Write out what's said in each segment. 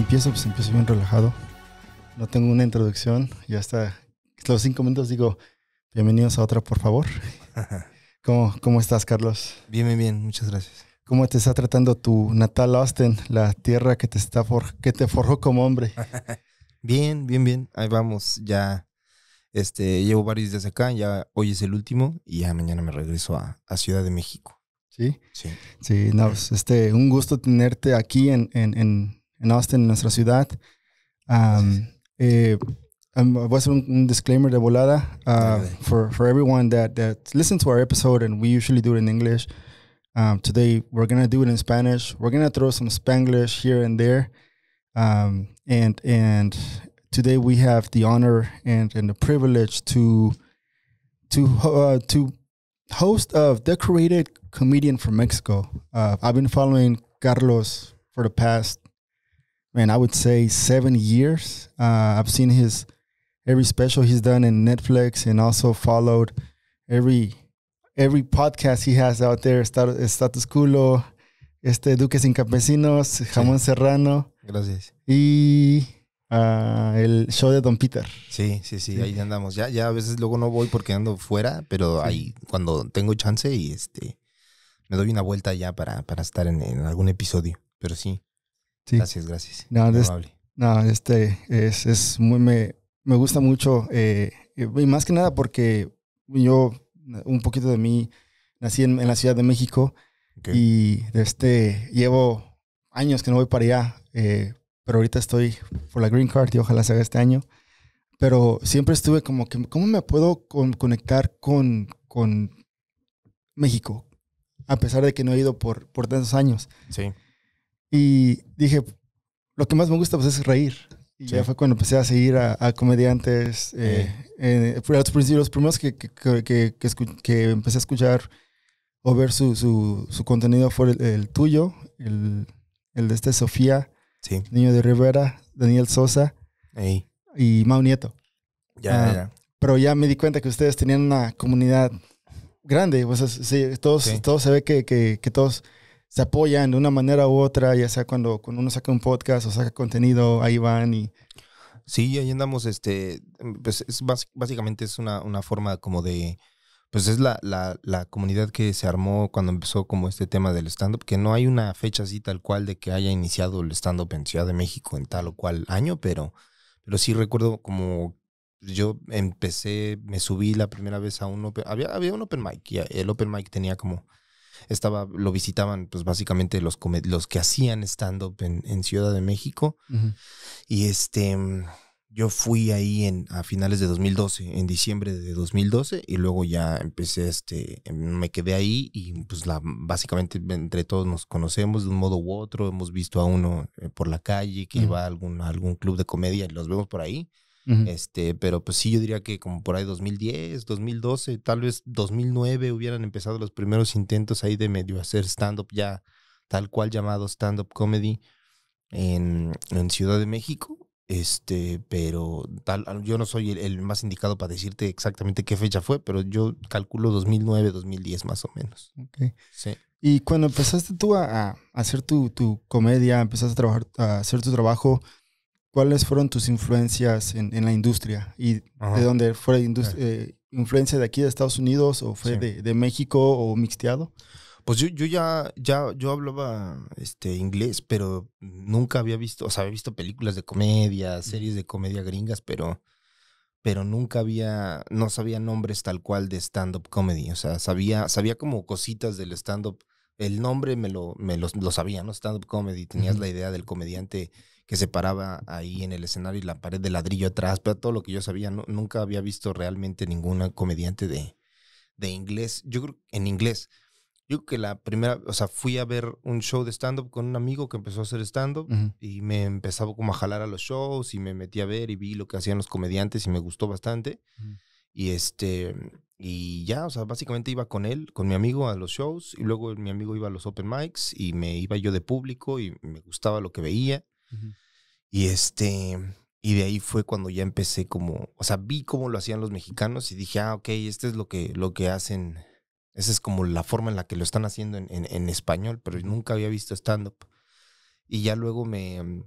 empiezo, pues empiezo bien relajado. No tengo una introducción. Ya está. los cinco minutos digo, bienvenidos a otra, por favor. ¿Cómo, ¿Cómo estás, Carlos? Bien, bien, bien. Muchas gracias. ¿Cómo te está tratando tu natal Austin, la tierra que te, está que te forjó como hombre? bien, bien, bien. Ahí vamos. Ya este, llevo varios días acá. Ya hoy es el último y ya mañana me regreso a, Ciudad de México. ¿Sí? Sí. Sí, no, pues, este, un gusto tenerte aquí en, en en Austin, en nuestra ciudad. Um, eh, um, voy a hacer un, disclaimer de volada uh, for, for everyone that, that listens to our episode, and we usually do it in English. Um, today, we're going to do it in Spanish. We're going to throw some Spanglish here and there. Um, and, and today, we have the honor and, and the privilege to, to, uh, to host a decorated comedian from Mexico. Uh, I've been following Carlos for the past man, I would say seven years. Uh, I've seen his every special he's done in Netflix, and also followed every every podcast he has out there. Status Culo, este Duque sin Campesinos, Jamón Serrano. Gracias. Y uh, el show de Don Peter. Sí, sí, sí, ahí andamos. Ya, ya a veces luego no voy porque ando fuera, pero ahí cuando tengo chance y este me doy una vuelta ya para, para estar en algún episodio. Pero sí. Gracias, gracias. No, este es, es muy, me, gusta mucho, eh, y más que nada porque yo, un poquito de mí, nací en, la Ciudad de México y este, llevo años que no voy para allá, eh, pero ahorita estoy por la Green Card y ojalá se este año. Pero siempre estuve como que, ¿cómo me puedo conectar con, con México? A pesar de que no he ido por, por tantos años. Sí. Y dije, lo que más me gusta pues, es reír. Y ya fue cuando empecé a seguir a, comediantes. Eh, eh los primeros que, que, que, que, empecé a escuchar o ver su, su, su contenido fue el, tuyo, el, el, de este Sofía, Niño de Rivera, Daniel Sosa y Mau Nieto. Ah, ya, Pero ya me di cuenta que ustedes tenían una comunidad grande. pues todos, todos se ve que, todos se apoyan de una manera u otra, ya sea cuando, cuando uno saca un podcast o saca contenido, ahí van y... Sí, ahí andamos, este, pues es básicamente es una, una forma como de, pues es la, la, la, comunidad que se armó cuando empezó como este tema del stand-up, que no hay una fecha así tal cual de que haya iniciado el stand-up en Ciudad de México en tal o cual año, pero, pero sí recuerdo como yo empecé, me subí la primera vez a un open, había, había un open mic y el open mic tenía como estaba, lo visitaban pues básicamente los, los que hacían stand-up en, en, Ciudad de México. Y este, mm, yo fui ahí en, a finales de 2012, en diciembre de 2012, y luego ya empecé, este, em, me quedé ahí y pues la, básicamente entre todos nos conocemos de un modo u otro, hemos visto a uno eh, por la calle que iba a algún, algún club de comedia y los vemos por ahí este, pero pues sí, yo diría que como por ahí 2010, 2012, tal vez 2009 hubieran empezado los primeros intentos ahí de medio hacer stand-up ya, tal cual llamado stand-up comedy en, en Ciudad de México. Este, pero tal, yo no soy el, más indicado para decirte exactamente qué fecha fue, pero yo calculo 2009, 2010 más o menos. Okay. Sí. Y cuando empezaste tú a, a hacer tu, tu, comedia, empezaste a, trabajar, a hacer tu trabajo, ¿cuáles fueron tus influencias en, la industria? ¿Y de dónde fue industria, eh, influencia de aquí de Estados Unidos o fue de, México o mixteado? Pues yo, yo ya, ya yo hablaba este, inglés, pero nunca había visto, o sea, había visto películas de comedia, series de comedia gringas, pero, pero nunca había, no sabía nombres tal cual de stand-up comedy. O sea, sabía, sabía como cositas del stand-up. El nombre me lo, me sabía, ¿no? Stand-up comedy. Tenías la idea del comediante que se paraba ahí en el escenario y la pared de ladrillo atrás, pero todo lo que yo sabía, nunca había visto realmente ninguna comediante de, de inglés, yo creo, en inglés. Yo creo que la primera, o sea, fui a ver un show de stand-up con un amigo que empezó a hacer stand-up y me empezaba como a jalar a los shows y me metí a ver y vi lo que hacían los comediantes y me gustó bastante. Y este, y ya, o sea, básicamente iba con él, con mi amigo a los shows y luego mi amigo iba a los open mics y me iba yo de público y me gustaba lo que veía. Y este, y de ahí fue cuando ya empecé como, o sea, vi cómo lo hacían los mexicanos y dije, ah, ok, este es lo que, lo que hacen, esa es como la forma en la que lo están haciendo en, en, español, pero nunca había visto stand-up. Y ya luego me,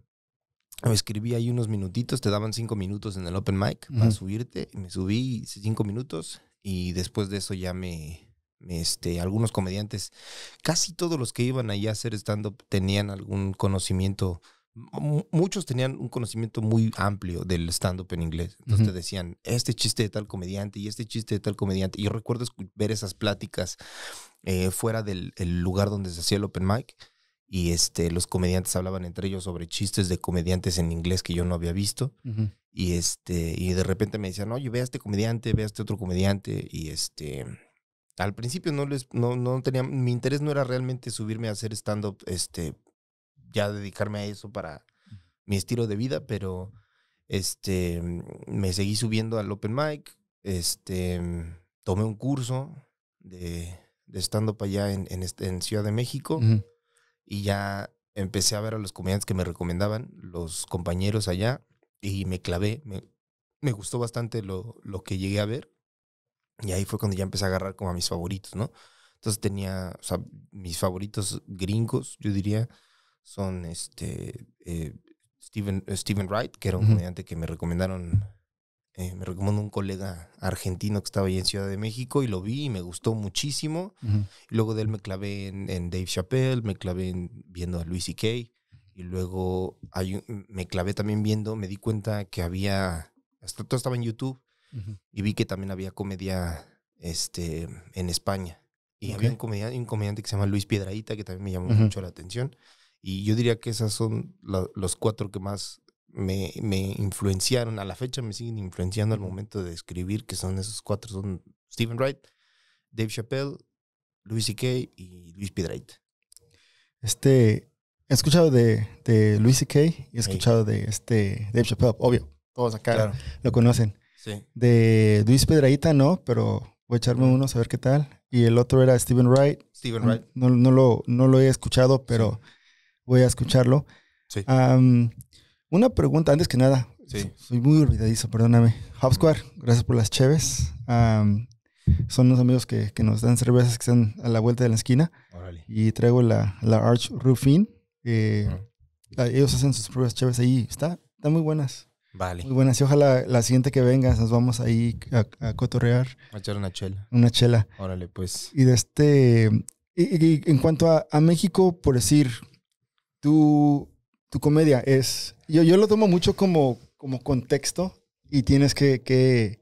escribí ahí unos minutitos, te daban cinco minutos en el open mic para subirte, me subí cinco minutos y después de eso ya me, este, algunos comediantes, casi todos los que iban ahí a hacer stand-up tenían algún conocimiento muchos tenían un conocimiento muy amplio del stand-up en inglés. Entonces decían, este chiste de tal comediante y este chiste de tal comediante. Y yo recuerdo ver esas pláticas eh, fuera del lugar donde se hacía el open mic. Y este, los comediantes hablaban entre ellos sobre chistes de comediantes en inglés que yo no había visto. Y este, y de repente me decían, oye, ve a este comediante, ve a este otro comediante. Y este, al principio no les, no, no tenía, mi interés no era realmente subirme a hacer stand-up, este, ya dedicarme a eso para mi estilo de vida, pero este, me seguí subiendo al open mic, este, tomé un curso de, de stand-up allá en, en, este, Ciudad de México y ya empecé a ver a los comediantes que me recomendaban, los compañeros allá, y me clavé, me, me gustó bastante lo, lo que llegué a ver. Y ahí fue cuando ya empecé a agarrar como a mis favoritos, ¿no? Entonces tenía, sea, mis favoritos gringos, yo diría, son este eh, eh, Steven, Wright, que era un comediante que me recomendaron, eh, me recomendó un colega argentino que estaba ahí en Ciudad de México y lo vi y me gustó muchísimo. Luego de él me clavé en, en Dave Chappelle, me clavé viendo a Louis C.K. Y luego hay me clavé también viendo, me di cuenta que había, hasta todo estaba en YouTube y vi que también había comedia este, en España. Y había un comediante, un comediante, que se llama Luis Piedraíta, que también me llamó mucho la atención. Y yo diría que esas son los cuatro que más me, me, influenciaron. A la fecha me siguen influenciando al momento de escribir, que son esos cuatro, son Stephen Wright, Dave Chappelle, Luis C.K. y Luis Piedraita. Este, he escuchado de, de Luis C.K. y he escuchado de este Dave Chappelle, obvio. Todos acá lo conocen. De Luis Piedraita no, pero voy a echarme uno a ver qué tal. Y el otro era Stephen Wright. Stephen Wright. No, no, lo, no lo he escuchado, pero voy a escucharlo. Sí. una pregunta, antes que nada. Sí. Soy muy olvidadizo, perdóname. Hopsquare, gracias por las cheves. son unos amigos que, nos dan cervezas que están a la vuelta de la esquina. Órale. Y traigo la, la Arch Rufin. Ellos hacen sus propias cheves ahí. Está, están muy buenas. Vale. Muy buenas. Y ojalá la siguiente que vengas nos vamos ahí a, cotorrear. A echar una chela. Una chela. Órale, pues. Y de este. en cuanto a México, por decir, tu, tu comedia es, yo, yo lo tomo mucho como, como contexto y tienes que, que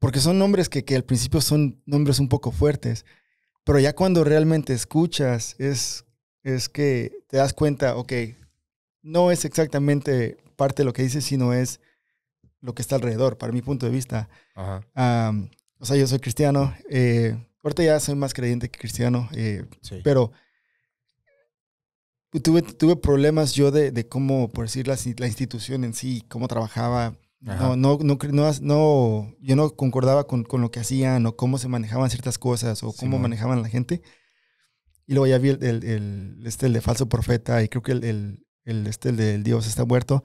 porque son nombres que, que al principio son nombres un poco fuertes, pero ya cuando realmente escuchas es, es que te das cuenta, ok, no es exactamente parte de lo que dices, sino es lo que está alrededor, para mi punto de vista. Ajá. o sea, yo soy cristiano, eh, ahorita ya soy más creyente que cristiano, eh, pero tuve, tuve problemas yo de, de cómo, por decir, la, la, institución en sí, cómo trabajaba. No, no, no, no, no, yo no concordaba con, con, lo que hacían o cómo se manejaban ciertas cosas o cómo manejaban la gente. Y luego ya vi el, el, este, el de falso profeta y creo que el, el, el este, el de, Dios está muerto.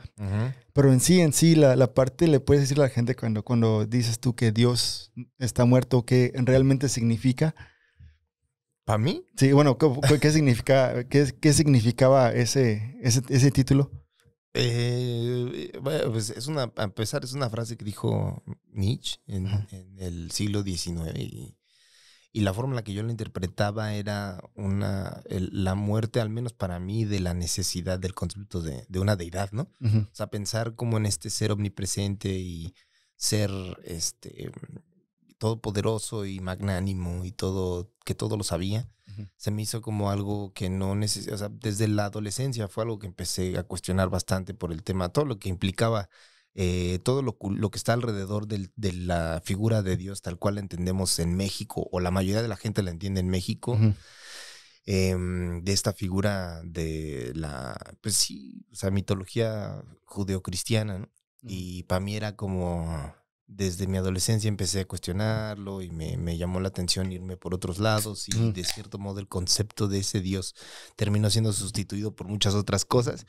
Pero en sí, en sí, la, la, parte le puedes decir a la gente cuando, cuando dices tú que Dios está muerto, qué realmente significa ¿Para mí? Sí, bueno, ¿qué, qué, significa, qué, qué significaba ese, ese, ese título? Eh, pues es una, a empezar, es una frase que dijo Nietzsche en, el siglo XIX y, y, la forma en la que yo la interpretaba era una, la muerte, al menos para mí, de la necesidad del concepto de, de una deidad, ¿no? O sea, pensar como en este ser omnipresente y ser este poderoso y magnánimo y todo, que todo lo sabía, se me hizo como algo que no necesitaba, o sea, desde la adolescencia fue algo que empecé a cuestionar bastante por el tema, todo lo que implicaba, eh, todo lo, que está alrededor de la figura de Dios tal cual la entendemos en México, o la mayoría de la gente la entiende en México. Em, de esta figura de la, pues sí, o sea, mitología judeocristiana, Y para mí era como, desde mi adolescencia empecé a cuestionarlo y me, llamó la atención irme por otros lados y de cierto modo el concepto de ese Dios terminó siendo sustituido por muchas otras cosas.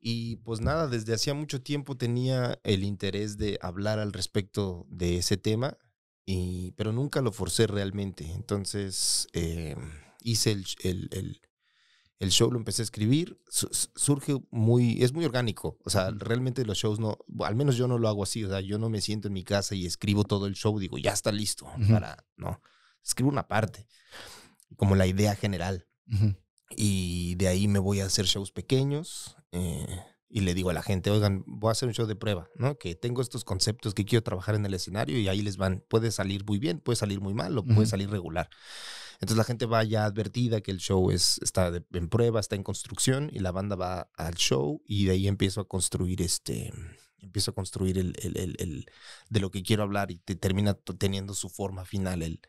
Y pues nada, desde hacía mucho tiempo tenía el interés de hablar al respecto de ese tema, y, pero nunca lo forcé realmente. Entonces eh, hice el el show lo empecé a escribir, surge muy, es muy orgánico, o sea, realmente los shows no, al menos yo no lo hago así, o sea, yo no me siento en mi casa y escribo todo el show, digo, ya está listo no, escribo una parte, como la idea general. Y de ahí me voy a hacer shows pequeños eh, y le digo a la gente, oigan, voy a hacer un show de prueba, ¿no? Que tengo estos conceptos que quiero trabajar en el escenario y ahí les van, puede salir muy bien, puede salir muy mal o puede salir regular. Entonces la gente va ya advertida que el show es, está en prueba, está en construcción y la banda va al show y de ahí empiezo a construir este, empiezo a construir el, el, el, el de lo que quiero hablar y termina teniendo su forma final el,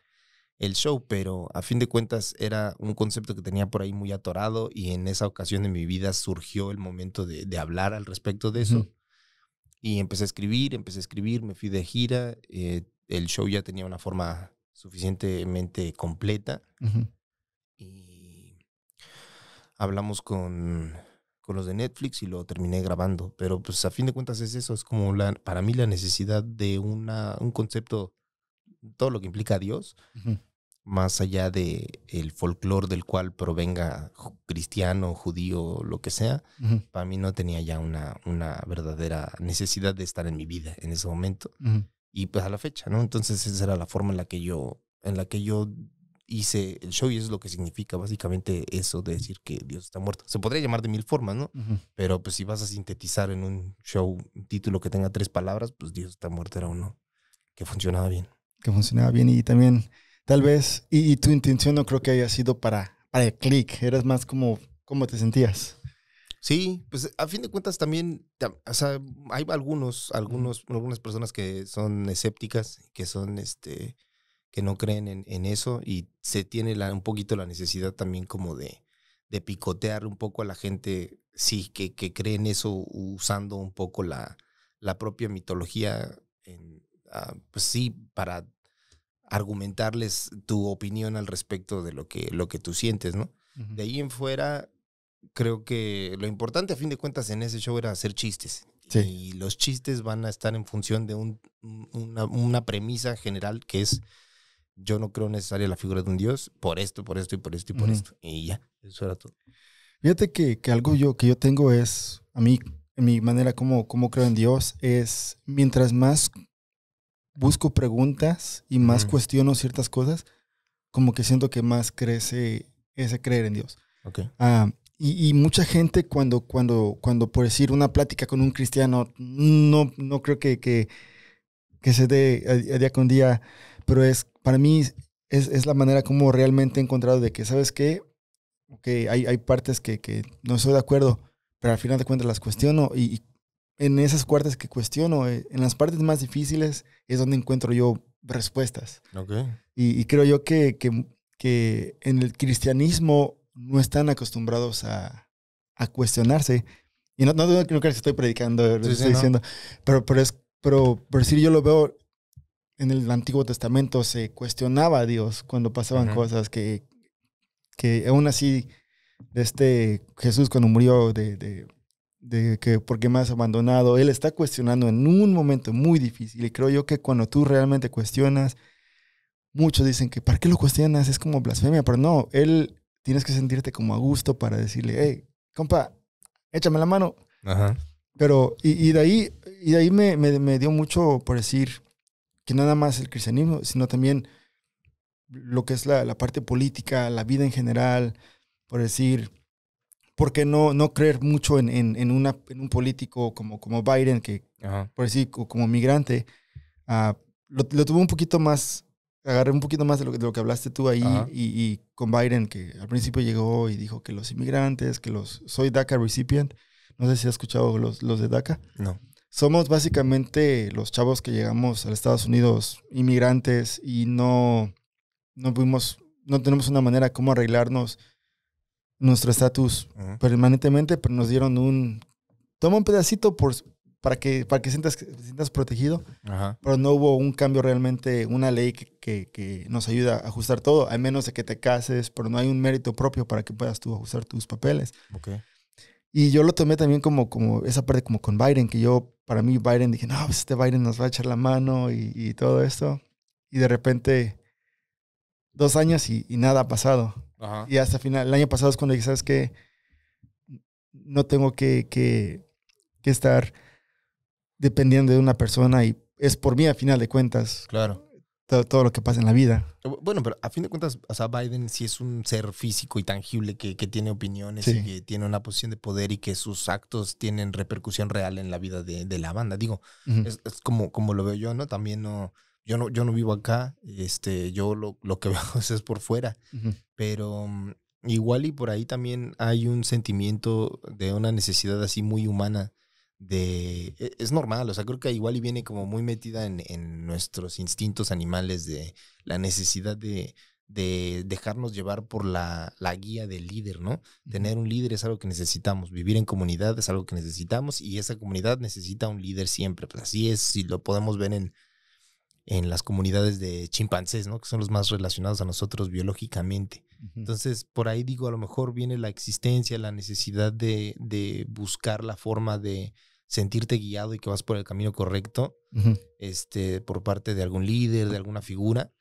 el show, pero a fin de cuentas era un concepto que tenía por ahí muy atorado y en esa ocasión de mi vida surgió el momento de, hablar al respecto de eso. Y empecé a escribir, empecé a escribir, me fui de gira, eh, el show ya tenía una forma suficientemente completa. Y hablamos con, con, los de Netflix y lo terminé grabando. Pero pues a fin de cuentas es eso, es como la, para mí la necesidad de una, un concepto, todo lo que implica a Dios, más allá de el folclore del cual provenga cristiano, judío, lo que sea, para mí no tenía ya una, una verdadera necesidad de estar en mi vida en ese momento y pues a la fecha, ¿no? Entonces esa era la forma en la que yo, en la que yo hice el show y eso es lo que significa básicamente eso de decir que Dios está muerto. Se podría llamar de mil formas, ¿no? Pero pues si vas a sintetizar en un show un título que tenga tres palabras, pues Dios está muerto era uno que funcionaba bien. Que funcionaba bien y también tal vez, y, tu intención no creo que haya sido para, para el click, eras más como cómo te sentías. Sí, pues a fin de cuentas también, o sea, hay algunos, algunos, algunas personas que son escépticas, que son, este, que no creen en, eso y se tiene la, un poquito la necesidad también como de, picotear un poco a la gente, sí, que, cree en eso usando un poco la, la propia mitología, en, ah, pues sí, para argumentarles tu opinión al respecto de lo que, lo que tú sientes, ¿no? De ahí en fuera, creo que lo importante a fin de cuentas en ese show era hacer chistes. Y los chistes van a estar en función de un, una, premisa general que es, yo no creo necesaria la figura de un dios por esto, por esto y por esto y por esto. Y ya, eso era todo. Fíjate que, que, algo yo, que yo tengo es, a mí, en mi manera como, como creo en Dios, es mientras más busco preguntas y más cuestiono ciertas cosas, como que siento que más crece ese creer en Dios. Okay. Ah, y, mucha gente cuando, cuando, cuando, por decir, una plática con un cristiano, no, no creo que, que, se dé a, día con día, pero es, para mí es, es, la manera como realmente he encontrado de que, ¿sabes qué? Okay, hay, hay partes que, que no estoy de acuerdo, pero al final de cuentas las cuestiono y, en esas cuartas que cuestiono, eh, en las partes más difíciles es donde encuentro yo respuestas. Y, y, creo yo que, que, que en el cristianismo no están acostumbrados a, cuestionarse. Y no, creo que estoy predicando, lo estoy diciendo, pero, pero, es, pero por decir, yo lo veo en el Antiguo Testamento, se cuestionaba a Dios cuando pasaban cosas que, que aún así, este Jesús cuando murió de, de que por qué me has abandonado. Él está cuestionando en un momento muy difícil. Y creo yo que cuando tú realmente cuestionas, muchos dicen que ¿para qué lo cuestionas? Es como blasfemia, pero no, él tienes que sentirte como a gusto para decirle, hey, compa, échame la mano. Pero, y, de ahí, y de ahí me, me, dio mucho por decir que nada más el cristianismo, sino también lo que es la, la parte política, la vida en general, por decir, porque no, no creer mucho en, en, un político como, como Biden, que por decir, como migrante, ah, lo, lo, tuvo un poquito más agarré un poquito más de lo, que, de lo que hablaste tú ahí y, con Biden, que al principio llegó y dijo que los inmigrantes, que los... Soy DACA recipient. No sé si has escuchado los, los de DACA. No. Somos básicamente los chavos que llegamos a Estados Unidos inmigrantes y no, no pudimos, no tenemos una manera como arreglarnos nuestro estatus permanentemente, pero nos dieron un... Toma un pedacito por, para que, para que sientas, sientas protegido, pero no hubo un cambio realmente, una ley que, que, nos ayuda a ajustar todo, a menos de que te cases, pero no hay un mérito propio para que puedas tú ajustar tus papeles. Y yo lo tomé también como, como esa parte como con Biden, que yo, para mí Biden, dije, no, pues este Biden nos va a echar la mano y, todo esto. Y de repente, dos años y, nada ha pasado. Y hasta final, el año pasado es cuando dije, ¿sabes qué? No tengo que, que, que estar dependiendo de una persona y es por mí a final de cuentas. Claro. Todo, lo que pasa en la vida. Bueno, pero a fin de cuentas, o sea, Biden sí es un ser físico y tangible que, que tiene opiniones y que tiene una posición de poder y que sus actos tienen repercusión real en la vida de, de la banda. Digo, es, como, como lo veo yo, ¿no? También no. Yo no, yo no vivo acá, este, yo lo, que veo es por fuera, pero mm, igual y por ahí también hay un sentimiento de una necesidad así muy humana de... E, es normal, o sea, creo que igual y viene como muy metida en, nuestros instintos animales de la necesidad de, dejarnos llevar por la, guía del líder, ¿no? Tener un líder es algo que necesitamos, vivir en comunidad es algo que necesitamos y esa comunidad necesita un líder siempre, pues así es, si lo podemos ver en, en las comunidades de chimpancés, ¿no? Que son los más relacionados a nosotros biológicamente. Entonces, por ahí digo, a lo mejor viene la existencia, la necesidad de buscar la forma de, sentirte guiado y que vas por el camino correcto este, por parte de algún líder, de alguna figura.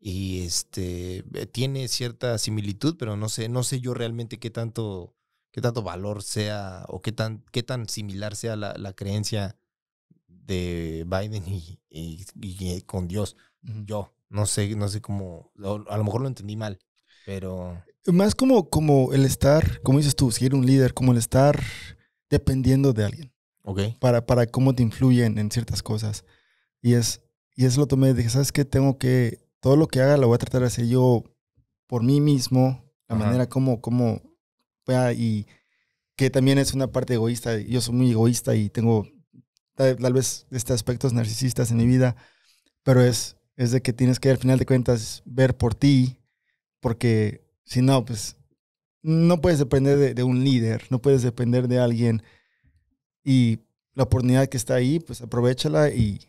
Y este, eh, tiene cierta similitud, pero no sé, no sé yo realmente qué tanto, qué tanto valor sea o qué tan, qué tan similar sea la, creencia de Biden y, eh, con Dios. Yo no sé, no sé cómo, a lo mejor lo entendí mal, pero... Más como, como el estar, como dices tú, si eres un líder, como el estar dependiendo de alguien. Para, para cómo te influyen en ciertas cosas. Y es, y es lo tomé, dije, ¿sabes qué? Tengo que, todo lo que haga lo voy a tratar de hacer yo por mí mismo, la manera como, como, y que también es una parte egoísta, yo soy muy egoísta y tengo tal, vez este aspectos narcisistas en mi vida, pero es, es de que tienes que al final de cuentas ver por ti, porque si no, pues no puedes depender de un líder, no puedes depender de alguien y la oportunidad que está ahí, pues aprovechala y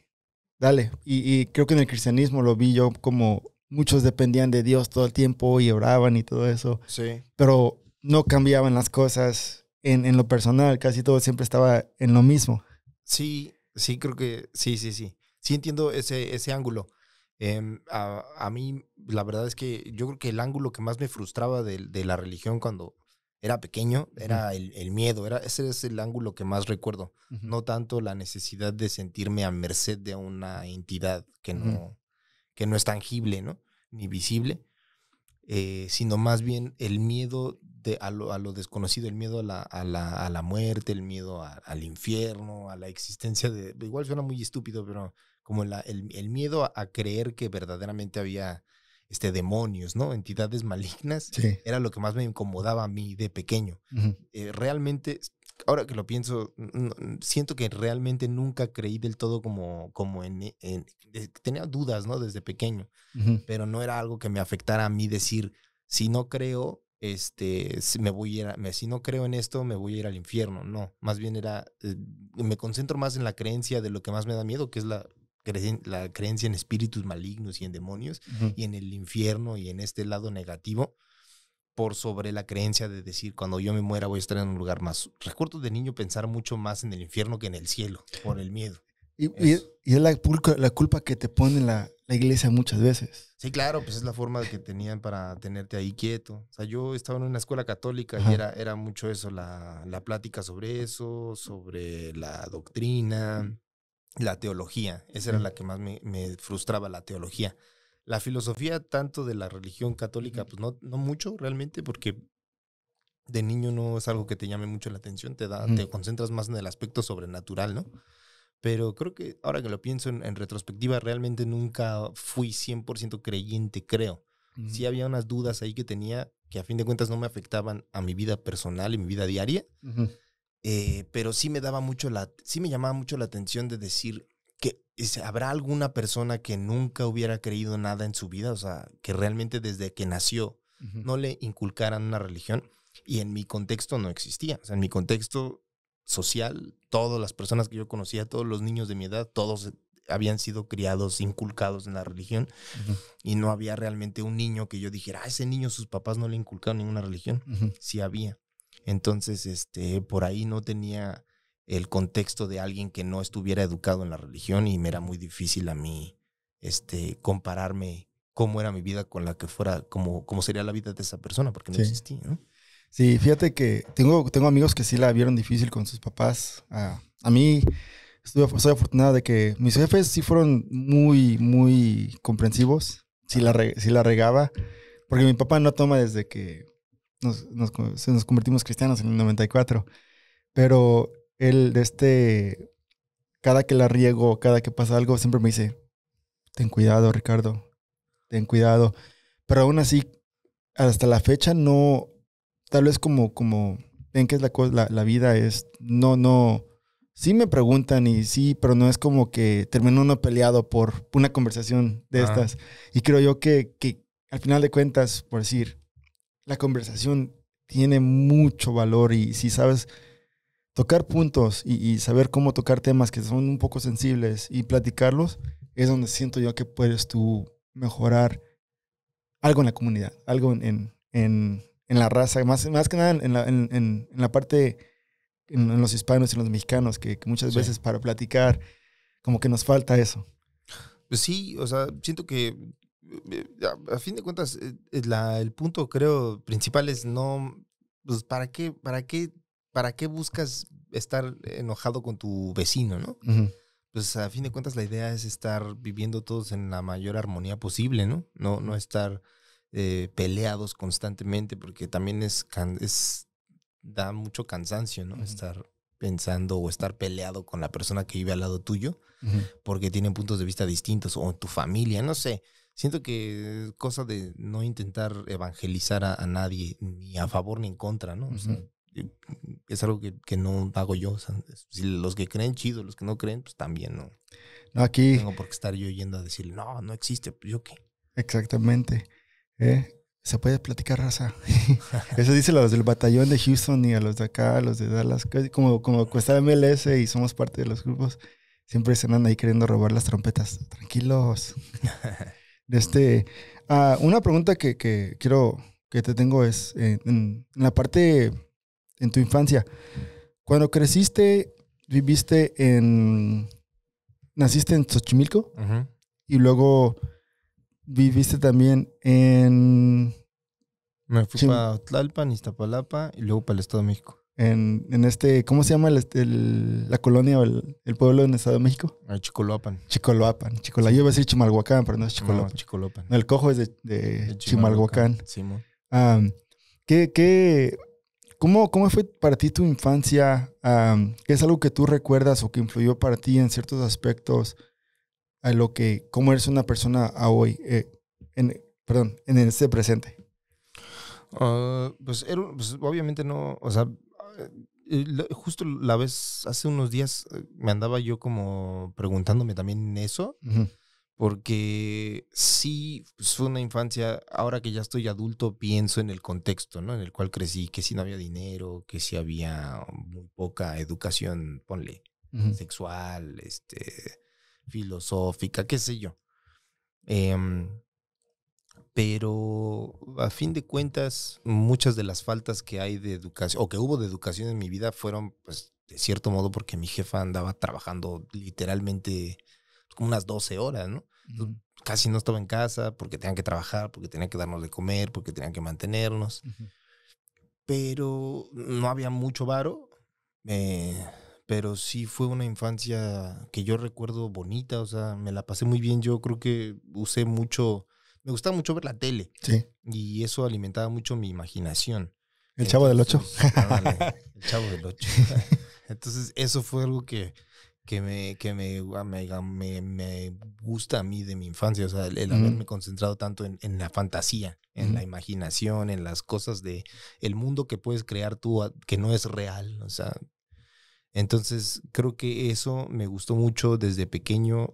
dale. Y, creo que en el cristianismo lo vi yo como muchos dependían de Dios todo el tiempo y oraban y todo eso. Sí. Pero no cambiaban las cosas en, lo personal, casi todo siempre estaba en lo mismo. Sí, sí, creo que sí, sí, sí. Sí entiendo ese, ese ángulo. Em, a, mí, la verdad es que yo creo que el ángulo que más me frustraba de, de la religión cuando, era pequeño, era el, miedo, era, ese es el ángulo que más recuerdo, no tanto la necesidad de sentirme a merced de una entidad que no, que no es tangible, ¿no? Ni visible, eh, sino más bien el miedo de, a, lo, desconocido, el miedo a la, a la, a la muerte, el miedo al infierno, a la existencia de... Igual suena muy estúpido, pero como la, el, el, miedo a, creer que verdaderamente había este, demonios, ¿no? Entidades malignas. Era lo que más me incomodaba a mí de pequeño. Eh, realmente, ahora que lo pienso, siento que realmente nunca creí del todo como, como en, e, eh, Tenía dudas, ¿no? Desde pequeño, pero no era algo que me afectara a mí decir, si no creo, este, me voy a ir, si no creo en esto, me voy a ir al infierno. No, más bien era, eh, me concentro más en la creencia de lo que más me da miedo, que es la, la creencia en espíritus malignos y en demonios y en el infierno y en este lado negativo por sobre la creencia de decir cuando yo me muera voy a estar en un lugar más. Recuerdo de niño pensar mucho más en el infierno que en el cielo por el miedo. Y, es la, culpa, la culpa que te pone la, la iglesia muchas veces. Sí, claro, pues es la forma que tenían para tenerte ahí quieto. O sea, yo estaba en una escuela católica y era, era mucho eso, la, la, plática sobre eso, sobre la doctrina, la teología. Esa era la que más me, frustraba, la teología. La filosofía, tanto de la religión católica, pues no, no mucho realmente, porque de niño no es algo que te llame mucho la atención, te, da, te concentras más en el aspecto sobrenatural, ¿no? Pero creo que ahora que lo pienso en, retrospectiva, realmente nunca fui 100% creyente, creo. Sí había unas dudas ahí que tenía que a fin de cuentas no me afectaban a mi vida personal y mi vida diaria. Eh, pero sí me daba mucho la, sí me llamaba mucho la atención de decir que habrá alguna persona que nunca hubiera creído nada en su vida, o sea, que realmente desde que nació no le inculcaran una religión y en mi contexto no existía, o sea, en mi contexto social, todas las personas que yo conocía, todos los niños de mi edad, todos eh, habían sido criados, inculcados en la religión y no había realmente un niño que yo dijera, a ah, ese niño sus papás no le inculcaron ninguna religión. si Sí había. Entonces, este, por ahí no tenía el contexto de alguien que no estuviera educado en la religión y me era muy difícil a mí este, compararme cómo era mi vida con la que fuera, cómo, cómo sería la vida de esa persona, porque no existía. Sí, fíjate que tengo, tengo amigos que sí la vieron difícil con sus papás. a mí estoy, soy afortunada de que mis jefes sí fueron muy, muy comprensivos. si la, si la regaba, porque mi papá no toma desde que nos, nos, convertimos cristianos en el 94. Pero él, de este, cada que la riego, cada que pasa algo, siempre me dice, ten cuidado, Ricardo, ten cuidado. Pero aún así, hasta la fecha no, tal vez como, como ven que es la, vida, es, no, no, sí me preguntan y sí, pero no es como que terminó uno peleado por una conversación de estas. Y creo yo que, que al final de cuentas, por decir, la conversación tiene mucho valor y si sabes tocar puntos y, saber cómo tocar temas que son un poco sensibles y platicarlos, es donde siento yo que puedes tú mejorar algo en la comunidad, algo en, la raza, más, más que nada en la, parte, en, los hispanos y los mexicanos, que, muchas veces para platicar como que nos falta eso. Pues sí, o sea, siento que eh, a fin de cuentas, eh, eh, el punto creo principal es no, pues, ¿para qué, para qué, para qué buscas estar enojado con tu vecino, no? Pues a fin de cuentas la idea es estar viviendo todos en la mayor armonía posible, ¿no? No, no estar peleados constantemente, porque también es, da mucho cansancio, ¿no? Estar pensando o estar peleado con la persona que vive al lado tuyo, porque tienen puntos de vista distintos, o tu familia, no sé siento que es cosa de no intentar evangelizar a, nadie, ni a favor ni en contra, ¿no? Eh, es algo que, no hago yo. O los que creen, chido. Los que no creen, pues también no. No, aquí. No tengo por qué estar yo yendo a decir no, no existe. Pues yo qué. Exactamente. ¿Eh? Se puede platicar raza. Eso dice los del batallón de Houston y a los de acá, los de Dallas. Como, como cuesta MLS y somos parte de los grupos, siempre están ahí queriendo robar las trompetas. Tranquilos. Este, ah, una pregunta que, quiero que te tengo es, eh, en, la parte, en tu infancia, cuando creciste, viviste en, naciste en Xochimilco y luego viviste también en... Me fui para Tlalpan, Iztapalapa y luego para el Estado de México en, este, ¿cómo se llama el, la colonia o el, pueblo en el Estado de México? Ah, Chicoloapan. Chicoloapan. Chicolopan Yo iba a decir Chimalhuacán, pero no es Chicolopan. No, el cojo es de, Chimalhuacán. ¿qué, qué, cómo, fue para ti tu infancia? ¿Qué es algo que tú recuerdas o que influyó para ti en ciertos aspectos a lo que, cómo eres una persona a hoy? Eh, perdón, en este presente. Ah, pues, pues obviamente no, o sea, eh, justo la vez, hace unos días, eh, me andaba yo como preguntándome también eso, porque sí, pues, fue una infancia, ahora que ya estoy adulto, pienso en el contexto, ¿no? En el cual crecí, que si no había dinero, que si había muy poca educación, ponle, sexual, este, filosófica, qué sé yo. Em, pero a fin de cuentas muchas de las faltas que hay de educación o que hubo de educación en mi vida fueron pues de cierto modo porque mi jefa andaba trabajando literalmente como unas 12 horas, ¿no? Casi no estaba en casa porque tenían que trabajar, porque tenían que darnos de comer, porque tenían que mantenernos. Pero no había mucho varo, eh, pero sí fue una infancia que yo recuerdo bonita, o sea, me la pasé muy bien, yo creo que usé mucho me gustaba mucho ver la tele. Y eso alimentaba mucho mi imaginación. El chavo del Ocho? el chavo del 8. Entonces, eso fue algo que, que, me, que ah, ah, me, me, gusta a mí de mi infancia. O sea, el, haberme concentrado tanto en, la fantasía, en la imaginación, en las cosas de el mundo que puedes crear tú ah, que no es real. O sea, entonces creo que eso me gustó mucho desde pequeño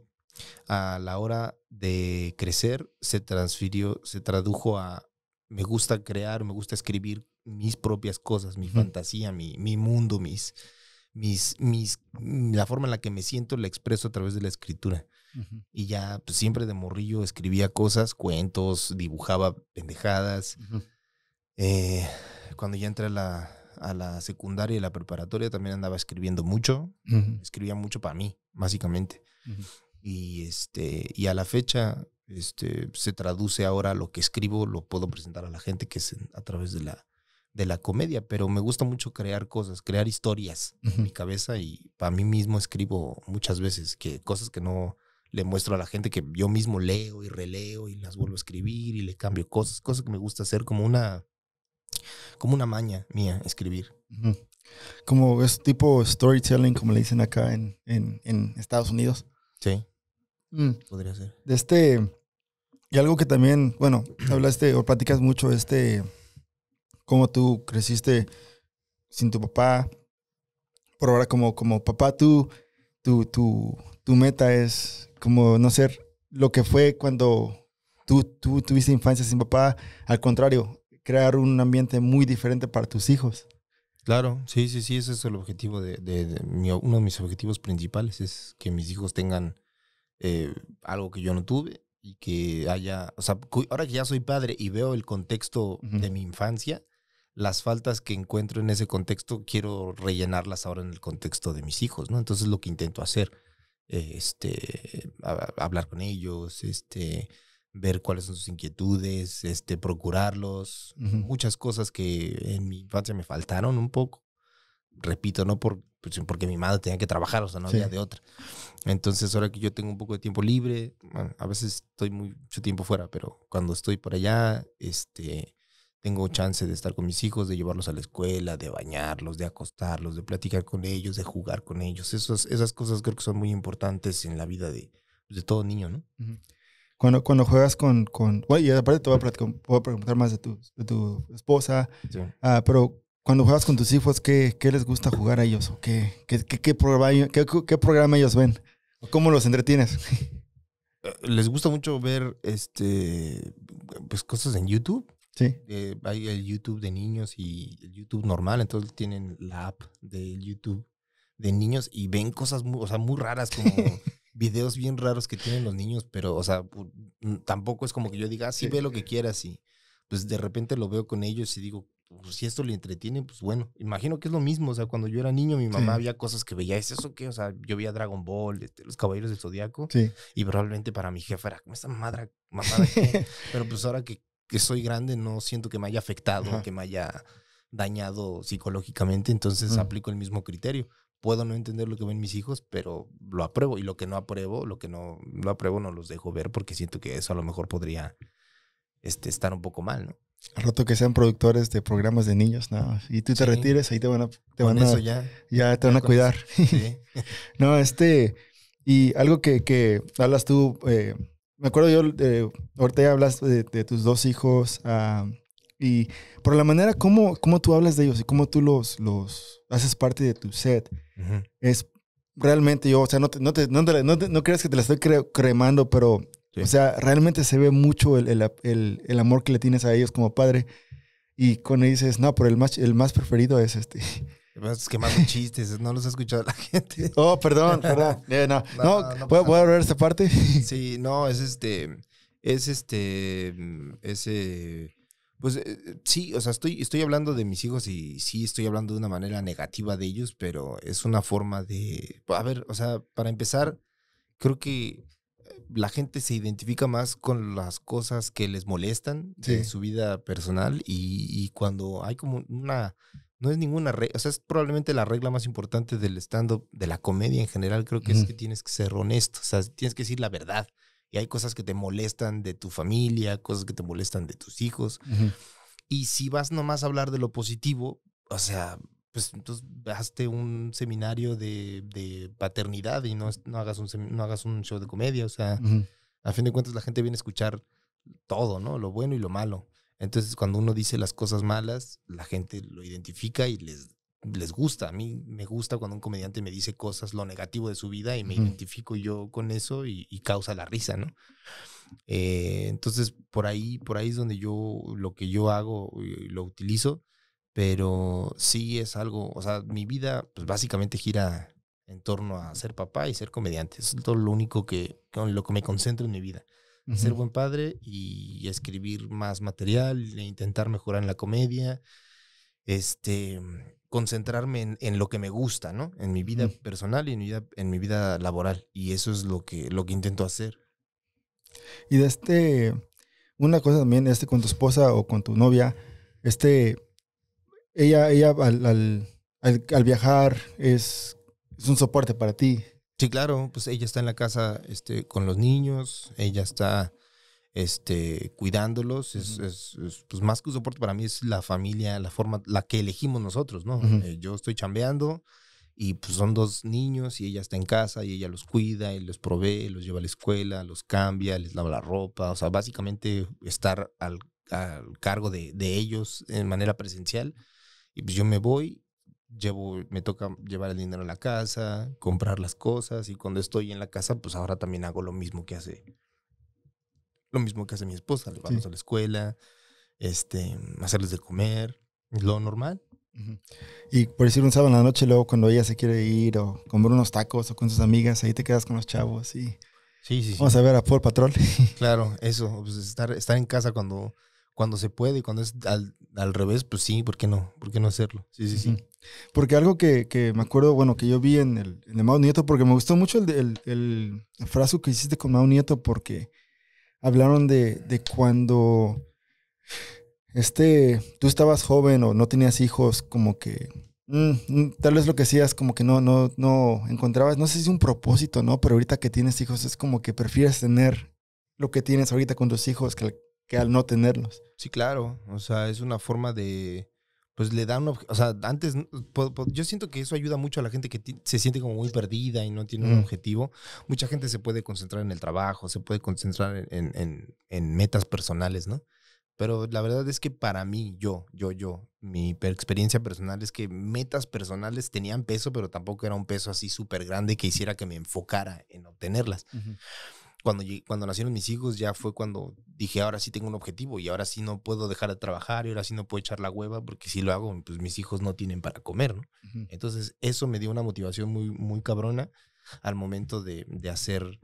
a la hora de crecer se transfirió, se tradujo a me gusta crear, me gusta escribir mis propias cosas, mi fantasía, mi, mundo, mis, mis, mis, mm, la forma en la que me siento la expreso a través de la escritura. Y ya pues, siempre de morrillo escribía cosas, cuentos, dibujaba pendejadas. Eh, cuando ya entré a la, a la, secundaria y la preparatoria también andaba escribiendo mucho. Escribía mucho para mí, básicamente. Y, este, y a la fecha este, se traduce ahora lo que escribo, lo puedo presentar a la gente, que es a través de la, de la comedia, pero me gusta mucho crear cosas, crear historias en mi cabeza y para mí mismo escribo muchas veces que cosas que no le muestro a la gente que yo mismo leo y releo y las vuelvo a escribir y le cambio cosas, cosas que me gusta hacer como una como una maña mía escribir. Como es tipo storytelling, como le dicen acá en, en, en Estados Unidos. Sí. Mm. Podría ser. De este. Y algo que también, bueno, hablaste o platicas mucho, este. Cómo tú creciste sin tu papá. Por ahora, como, como papá, tú. Tu, tu, meta es como no ser lo que fue cuando tú, tú tuviste infancia sin papá. Al contrario, crear un ambiente muy diferente para tus hijos. Claro, sí, sí, sí, ese es el objetivo de, uno de mis objetivos principales, es que mis hijos tengan eh, algo que yo no tuve y que haya, o sea, ahora que ya soy padre y veo el contexto de mi infancia, las faltas que encuentro en ese contexto quiero rellenarlas ahora en el contexto de mis hijos, ¿no? Entonces lo que intento hacer, eh, este, hablar con ellos, este, ver cuáles son sus inquietudes, este, procurarlos, muchas cosas que en mi infancia me faltaron un poco. Repito, no por pues, porque mi madre tenía que trabajar, o sea, no había de otra. Entonces, ahora que yo tengo un poco de tiempo libre, a veces estoy mucho tiempo fuera, pero cuando estoy por allá, este, tengo chance de estar con mis hijos, de llevarlos a la escuela, de bañarlos, de acostarlos, de platicar con ellos, de jugar con ellos. Esas, esas cosas creo que son muy importantes en la vida de, de todo niño, ¿no? Cuando, cuando, juegas con, con... y aparte te voy a, platicar, preguntar más de tu, de tu esposa, ah, pero cuando juegas con tus hijos, ¿qué, les gusta jugar a ellos? ¿O qué, qué, programa, qué, programa ellos ven? ¿Cómo los entretienes? Eh, les gusta mucho ver este pues cosas en YouTube. Sí. Eh, hay el YouTube de niños y el YouTube normal, entonces tienen la app de YouTube de niños y ven cosas muy, o sea, muy raras, como videos bien raros que tienen los niños, pero, o sea, tampoco es como que yo diga, ah, sí, ve lo que quieras y pues de repente lo veo con ellos y digo, pues, si esto le entretiene, pues bueno, imagino que es lo mismo. O sea, cuando yo era niño, mi mamá había cosas que veía, ¿es eso qué? O sea, yo veía Dragon Ball, este, Los Caballeros del Zodíaco. Y probablemente para mi jefa era como esta madre, Pero pues ahora que, soy grande, no siento que me haya afectado, que me haya dañado psicológicamente, entonces mm. aplico el mismo criterio. Puedo no entender lo que ven mis hijos, pero lo apruebo. Y lo que no apruebo, lo que no lo apruebo, no los dejo ver porque siento que eso a lo mejor podría este, estar un poco mal, ¿no? Roto que sean productores de programas de niños, no, y tú te retires, ahí te van a, te eso ya, ya te van a cuidar. Sí. no, este, y algo que, que hablas tú, eh, me acuerdo yo, eh, ahorita ya hablas de, tus dos hijos, y por la manera como, como tú hablas de ellos y cómo tú los, los haces parte de tu set, es realmente yo, o sea, no, te, no, te, no, no, creas que te la estoy cremando, pero o sea, realmente se ve mucho el, amor que le tienes a ellos como padre. Y cuando dices, no, pero el más, el más preferido es este. Es que más chistes, no los ha escuchado la gente. Oh, perdón, perdón. Eh, no, ¿puedo, ver esta parte? Sí, no, es este. Es este. Mm, ese. Pues eh, sí, o sea, estoy, estoy hablando de mis hijos y sí estoy hablando de una manera negativa de ellos, pero es una forma de. A ver, o sea, para empezar, creo que la gente se identifica más con las cosas que les molestan en de su vida personal y, cuando hay como una... No es ninguna regla, o sea, es probablemente la regla más importante del stand-up, de la comedia en general, creo que es que tienes que ser honesto, o sea, tienes que decir la verdad. Y hay cosas que te molestan de tu familia, cosas que te molestan de tus hijos. Y si vas nomás a hablar de lo positivo, o sea, pues entonces hazte un seminario de, de paternidad y no, no, hagas un no hagas un show de comedia. O sea, a fin de cuentas la gente viene a escuchar todo, ¿no? Lo bueno y lo malo. Entonces, cuando uno dice las cosas malas, la gente lo identifica y les, les gusta. A mí me gusta cuando un comediante me dice cosas, lo negativo de su vida, y me identifico yo con eso y, causa la risa, ¿no? Eh, entonces, por ahí, por ahí es donde yo, lo que yo hago, lo utilizo pero sí es algo, o sea, mi vida pues básicamente gira en torno a ser papá y ser comediante. Es todo lo único que, con lo que me concentro en mi vida. Ser buen padre y escribir más material, e intentar mejorar en la comedia, este, concentrarme en, lo que me gusta, ¿no? En mi vida personal y en mi vida, en mi vida laboral. Y eso es lo que, lo que intento hacer. Y de este, una cosa también, este, con tu esposa o con tu novia, este, ella, ella al, al, al, viajar es, es un soporte para ti. Sí, claro, pues ella está en la casa este, con los niños, ella está este, cuidándolos, es, es, pues más que un soporte para mí es la familia, la forma, la que elegimos nosotros, ¿no? Eh, yo estoy chambeando y pues son dos niños y ella está en casa y ella los cuida y los provee, los lleva a la escuela, los cambia, les lava la ropa, o sea, básicamente estar al, al cargo de, de ellos en manera presencial y pues yo me voy, llevo, me toca llevar el dinero a la casa, comprar las cosas y cuando estoy en la casa, pues ahora también hago lo mismo que hace, lo mismo que hace mi esposa, le vamos a la escuela, este, hacerles de comer, lo normal. Y por decir un sábado en la noche, luego cuando ella se quiere ir o comer unos tacos o con sus amigas, ahí te quedas con los chavos y... Sí, sí, sí. Vamos a ver a Paul Patrol. claro, eso, pues estar, estar en casa cuando cuando se puede y cuando es al, revés, pues sí, ¿por qué no? ¿Por qué no hacerlo? Sí, sí, sí. Porque algo que, que me acuerdo, bueno, que yo vi en el, en el Mao Nieto, porque me gustó mucho el, el, que hiciste con Mao Nieto, porque hablaron de, de cuando este, tú estabas joven o no tenías hijos, como que mm, mm, tal vez lo que hacías como que no, no, no encontrabas, no sé si es un propósito, ¿no? Pero ahorita que tienes hijos es como que prefieres tener lo que tienes ahorita con tus hijos que que al no tenerlos. Sí, claro. O sea, es una forma de. Pues le da un. O sea, antes. Pues, pues, yo siento que eso ayuda mucho a la gente que se siente como muy perdida y no tiene un objetivo. Mucha gente se puede concentrar en el trabajo, se puede concentrar en, metas personales, ¿no? Pero la verdad es que para mí, yo, yo, yo, mi experiencia personal es que metas personales tenían peso, pero tampoco era un peso así súper grande que hiciera que me enfocara en obtenerlas cuando, cuando nacieron mis hijos ya fue cuando dije, ahora sí tengo un objetivo y ahora sí no puedo dejar de trabajar y ahora sí no puedo echar la hueva porque si lo hago, pues mis hijos no tienen para comer, ¿no? Entonces eso me dio una motivación muy, muy cabrona al momento de, hacer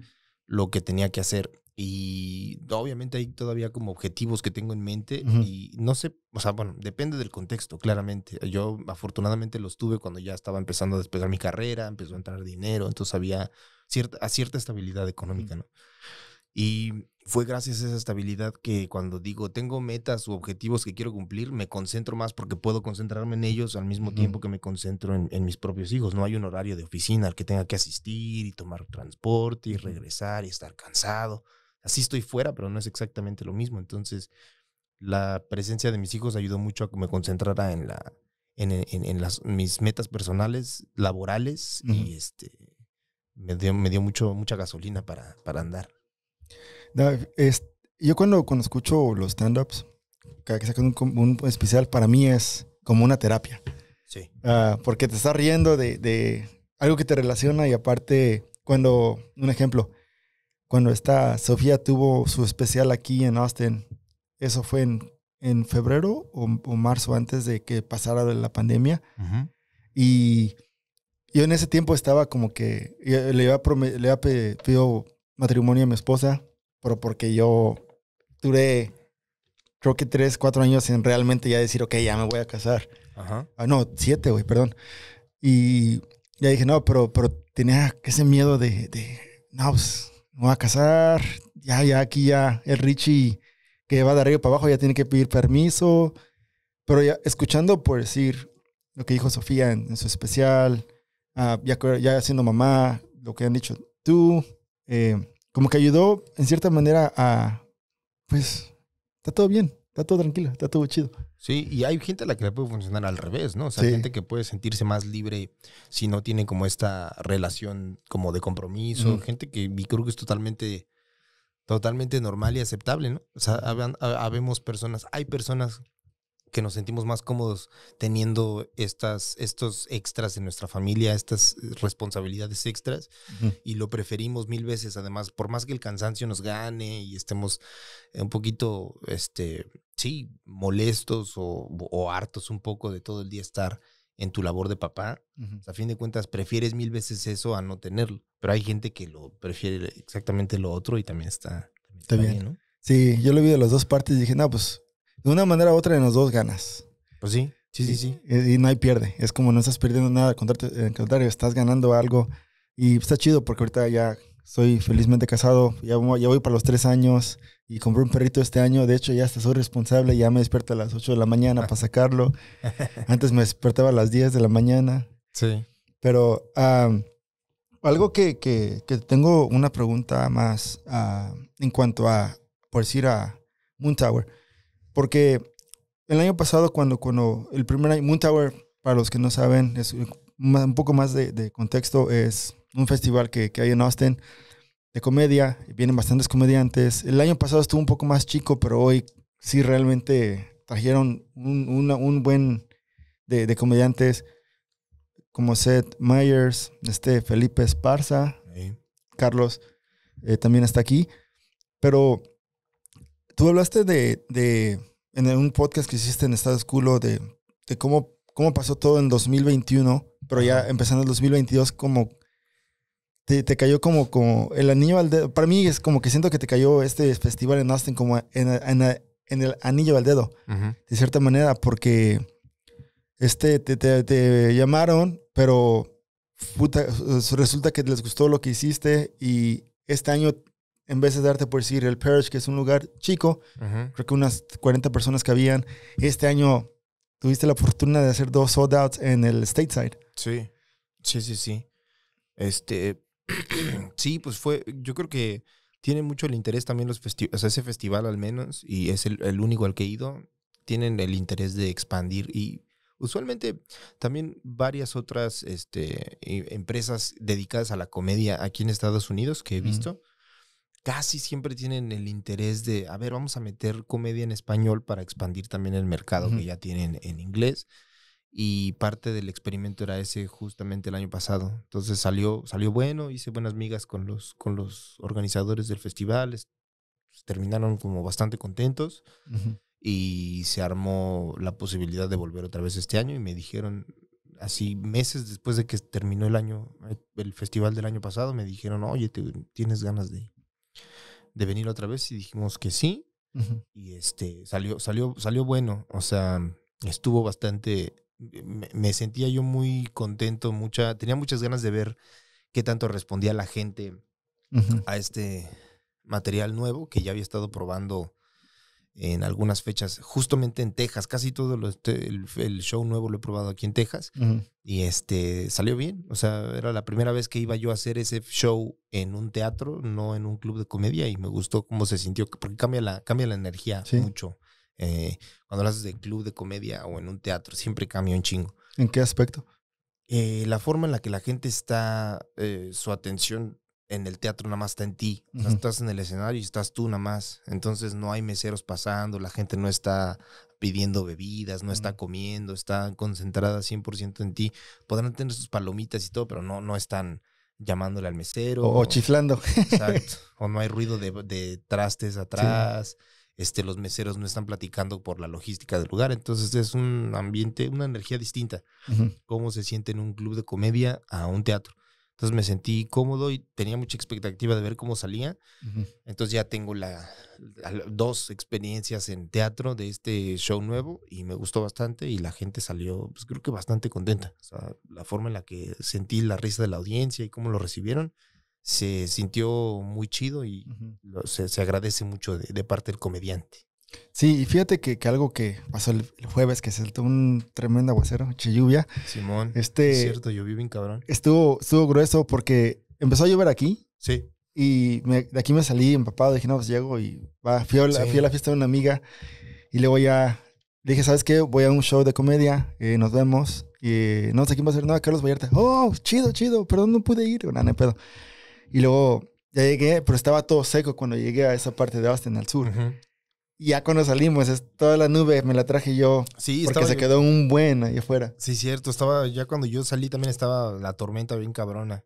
lo que tenía que hacer. Y obviamente hay todavía como objetivos que tengo en mente y no sé, o sea, bueno, depende del contexto, claramente. Yo afortunadamente los tuve cuando ya estaba empezando a despegar mi carrera, empezó a entrar dinero, entonces había cierta, a cierta estabilidad económica, ¿no? Y fue gracias a esa estabilidad que cuando digo tengo metas u objetivos que quiero cumplir, me concentro más porque puedo concentrarme en ellos al mismo tiempo que me concentro en, mis propios hijos. No hay un horario de oficina al que tenga que asistir y tomar transporte y regresar y estar cansado. Así estoy fuera, pero no es exactamente lo mismo. Entonces, la presencia de mis hijos ayudó mucho a que me concentrara en, la, en, en las, mis metas personales, laborales y este me dio, mucho, mucha gasolina para, andar. yo cuando, cuando escucho los stand-ups, cada que sacan un, un, especial, para mí es como una terapia. Sí. Ah, porque te estás riendo de, algo que te relaciona y aparte, cuando, un ejemplo, cuando esta Sofía tuvo su especial aquí en Austin, eso fue en, en febrero o, marzo antes de que pasara la pandemia. Y yo en ese tiempo estaba como que eh, le iba le iba matrimonio a mi esposa, pero porque yo duré creo que tres, cuatro años en realmente ya decir, ok, ya me voy a casar. Ajá. Ah, no, siete, güey, perdón. Y ya dije, no, pero, pero tenía ese miedo de, de no, pues, me voy a casar, ya, ya, aquí ya, el Richie que va de arriba para abajo ya tiene que pedir permiso. Pero ya, escuchando por decir lo que dijo Sofía en su especial, Ah, ya, siendo mamá, lo que han dicho tú, eh, como que ayudó en cierta manera a, pues, está todo bien, está todo tranquilo, está todo chido. Sí, y hay gente a la que le puede funcionar al revés, ¿no? O sea, gente que puede sentirse más libre si no tiene como esta relación como de compromiso, gente que creo que es totalmente, totalmente normal y aceptable, ¿no? O sea, habemos personas, hay personas que nos sentimos más cómodos teniendo estas, estos extras en nuestra familia, estas responsabilidades extras, y lo preferimos mil veces. Además, por más que el cansancio nos gane y estemos un poquito, este, sí, molestos o, hartos un poco de todo el día estar en tu labor de papá, a fin de cuentas prefieres mil veces eso a no tenerlo. Pero hay gente que lo prefiere exactamente lo otro y también está, también bien. Sí, yo lo vi de las dos partes y dije, no, pues de una manera u otra en los dos ganas. Pues sí, sí, sí, sí. Eh, y, no hay pierde. Es como no estás perdiendo nada, En eh, contrario, estás ganando algo. Y está chido porque ahorita ya soy felizmente casado, ya, voy para los tres años y compré un perrito este año. De hecho, ya hasta soy responsable, ya me despierto a las 8 de la mañana para sacarlo. Antes me despertaba a las 10 de la mañana. Sí. Pero algo que, tengo una pregunta más ah, en cuanto a, por decir, a Moon Tower. Porque el año pasado, cuando, cuando el primer año, Moon Tower, para los que no saben, es un poco más de, contexto, es un festival que, hay en Austin de comedia, vienen bastantes comediantes. El año pasado estuvo un poco más chico, pero hoy sí realmente trajeron un, buen de, comediantes como Seth Myers, este Felipe Esparza, Carlos eh, también está aquí. Pero tú hablaste de en un podcast que hiciste en Estados Culo de, de cómo, cómo pasó todo en 2021, pero ya empezando en 2022, como te, te, cayó como, como el anillo al dedo. Para mí es como que siento que te cayó este festival en Austin como en, el anillo al dedo, de cierta manera, porque este, te, llamaron, pero resulta que les gustó lo que hiciste y este año en vez de darte por decir el Parish, que es un lugar chico, creo que unas 40 personas que habían, este año tuviste la fortuna de hacer dos sold en el Stateside. Sí, sí, sí, sí. Este, sí, pues fue, yo creo que tiene mucho el interés también los festivales, o sea, ese festival al menos, y es el, único al que he ido, tienen el interés de expandir y usualmente también varias otras este, empresas dedicadas a la comedia aquí en Estados Unidos que he visto, casi siempre tienen el interés de, a ver, vamos a meter comedia en español para expandir también el mercado que ya tienen en inglés. Y parte del experimento era ese justamente el año pasado. Entonces salió, salió bueno, hice buenas migas con los, con los organizadores del festival, pues, terminaron como bastante contentos. Y se armó la posibilidad de volver otra vez este año y me dijeron, así meses después de que terminó el año, eh, el festival del año pasado, me dijeron, oye, tienes ganas de, de venir otra vez y dijimos que sí. Y este salió, salió, salió bueno. O sea, estuvo bastante. Me, sentía yo muy contento, mucha, tenía muchas ganas de ver qué tanto respondía la gente a este material nuevo que ya había estado probando en algunas fechas, justamente en Texas, casi todo lo, este, el, show nuevo lo he probado aquí en Texas y este salió bien, o sea, era la primera vez que iba yo a hacer ese show en un teatro, no en un club de comedia y me gustó cómo se sintió, porque cambia la, cambia la energía mucho. Eh, cuando hablas de club de comedia o en un teatro, siempre cambia un chingo. ¿En qué aspecto? Eh, la forma en la que la gente está, eh, su atención en el teatro nada más está en ti. no estás en el escenario y estás tú nada más. Entonces no hay meseros pasando, la gente no está pidiendo bebidas, no está comiendo, está concentrada 100% en ti. Podrán tener sus palomitas y todo, pero no, no están llamándole al mesero. O, chiflando. Exacto. o no hay ruido de, trastes atrás. Este, los meseros no están platicando por la logística del lugar. Entonces es un ambiente, una energía distinta. Cómo se siente en un club de comedia a un teatro. Entonces me sentí cómodo y tenía mucha expectativa de ver cómo salía. Entonces ya tengo la, dos experiencias en teatro de este show nuevo y me gustó bastante y la gente salió, pues creo que bastante contenta. la forma en la que sentí la risa de la audiencia y cómo lo recibieron se sintió muy chido y se, agradece mucho de parte del comediante. Sí, y fíjate que, algo que pasó el, jueves, que saltó un tremendo aguacero, mucha lluvia. Simón, este, es cierto, llovió bien cabrón. Estuvo, estuvo grueso porque empezó a llover aquí. Sí. Y de aquí me salí empapado, dije, no, pues llego y va, fui a, la, la fiesta de una amiga y luego ya a dije, ¿sabes qué? Voy a un show de comedia, eh, nos vemos. Y eh, no sé quién va a ser, no, Carlos Vallarta. Oh, chido, chido, perdón, no pude ir. Y luego ya llegué, pero estaba todo seco cuando llegué a esa parte de Austin, al sur ya cuando salimos, es, toda la nube me la traje yo. Sí, Porque se quedó un buen ahí afuera. Sí, cierto. Estaba, ya cuando yo salí también estaba la tormenta bien cabrona.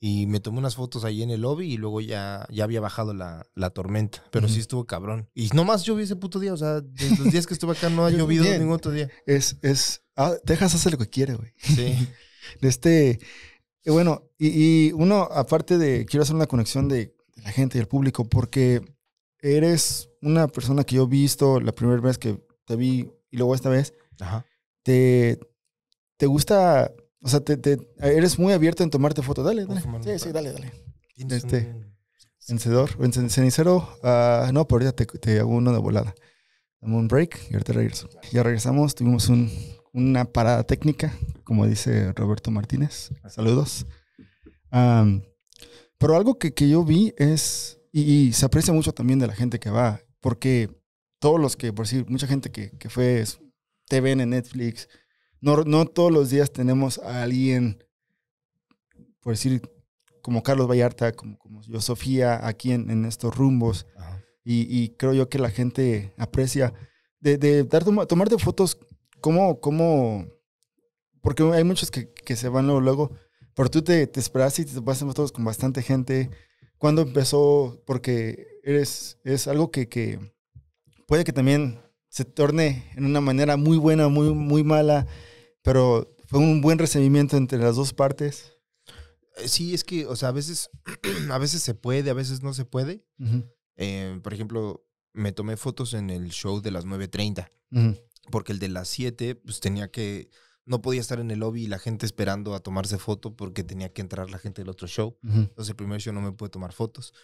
Y me tomé unas fotos ahí en el lobby y luego ya, ya había bajado la, la tormenta. Pero sí estuvo cabrón. Y nomás llovió ese puto día. O sea, de los días que estuve acá no ha llovido ningún otro día. Es, es. Ah, Texas hace lo que quiere, güey. Sí. este. Eh, bueno, y, uno, aparte de. Quiero hacer una conexión de, de la gente y el público, porque eres una persona que yo he visto la primera vez que te vi y luego esta vez. Ajá. Te, te gusta, o sea, te, eres muy abierto en tomarte fotos. Dale, dale. Sí, sí, dale, dale. Este, ¿Vencedor? cenicero. Ah, no, pero ahorita te, te, hago uno de volada. Dame un break y ahorita regreso. Ya regresamos, tuvimos una parada técnica, como dice Roberto Martínez. Saludos. pero algo que, que yo vi es y, se aprecia mucho también de la gente que va, porque todos los que, por decir, mucha gente que, que fue ven en Netflix, no, no todos los días tenemos a alguien, por decir, como Carlos Vallarta, como, como yo, Sofía, aquí en, en estos rumbos. Y, creo yo que la gente aprecia de, dar, tomarte fotos como, como, porque hay muchos que, que se van luego, luego pero tú te, te esperas y te vas a fotos con bastante gente ¿Cuándo empezó? Porque eres, es algo que, que puede que también se torne en una manera muy buena, muy, muy mala, pero fue un buen recibimiento entre las dos partes. Eh, sí, es que, o sea, a veces, a veces se puede, a veces no se puede. Eh, por ejemplo, me tomé fotos en el show de las 9.30, porque el de las 7, pues tenía que no podía estar en el lobby y la gente esperando a tomarse foto porque tenía que entrar la gente del otro show. Entonces el primer show no me pude tomar fotos,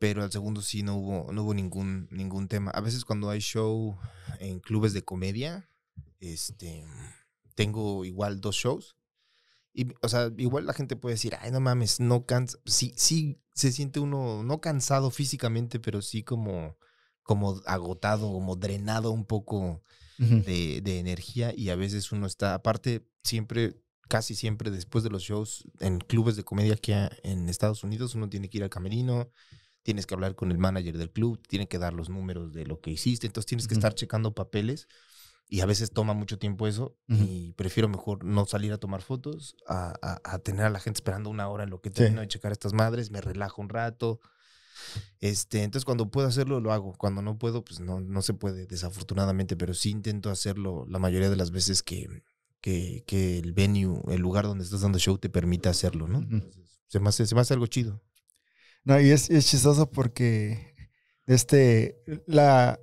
pero al segundo sí no hubo, no hubo ningún, ningún tema. A veces cuando hay show en clubes de comedia, este, tengo igual dos shows. Y, o sea, igual la gente puede decir, ay, no mames, no cansa. Sí, sí, se siente uno, no cansado físicamente, pero sí como, como agotado, como drenado un poco de, energía y a veces uno está, aparte, siempre, casi siempre después de los shows en clubes de comedia aquí en Estados Unidos, uno tiene que ir al camerino, tienes que hablar con el manager del club, tiene que dar los números de lo que hiciste, entonces tienes que estar checando papeles y a veces toma mucho tiempo eso y prefiero mejor no salir a tomar fotos, a, tener a la gente esperando una hora en lo que termino de checar estas madres, me relajo un rato, este, entonces cuando puedo hacerlo, lo hago. Cuando no puedo, pues no, no se puede, desafortunadamente, pero sí intento hacerlo la mayoría de las veces que, que, que el venue, el lugar donde estás dando show te permita hacerlo, ¿no? se, me hace, se algo chido. No, y es, es chistoso porque este, la,